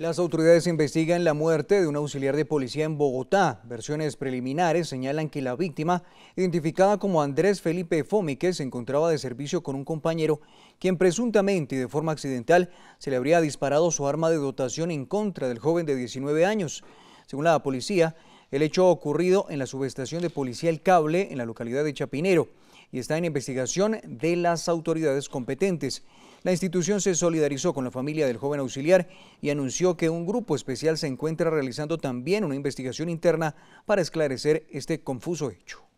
Las autoridades investigan la muerte de un auxiliar de policía en Bogotá. Versiones preliminares señalan que la víctima, identificada como Andrés Felipe Fómique, se encontraba de servicio con un compañero quien presuntamente y de forma accidental se le habría disparado su arma de dotación en contra del joven de 19 años. Según la policía, el hecho ocurrido en la subestación de Policía El Cable, en la localidad de Chapinero, y está en investigación de las autoridades competentes. La institución se solidarizó con la familia del joven auxiliar y anunció que un grupo especial se encuentra realizando también una investigación interna para esclarecer este confuso hecho.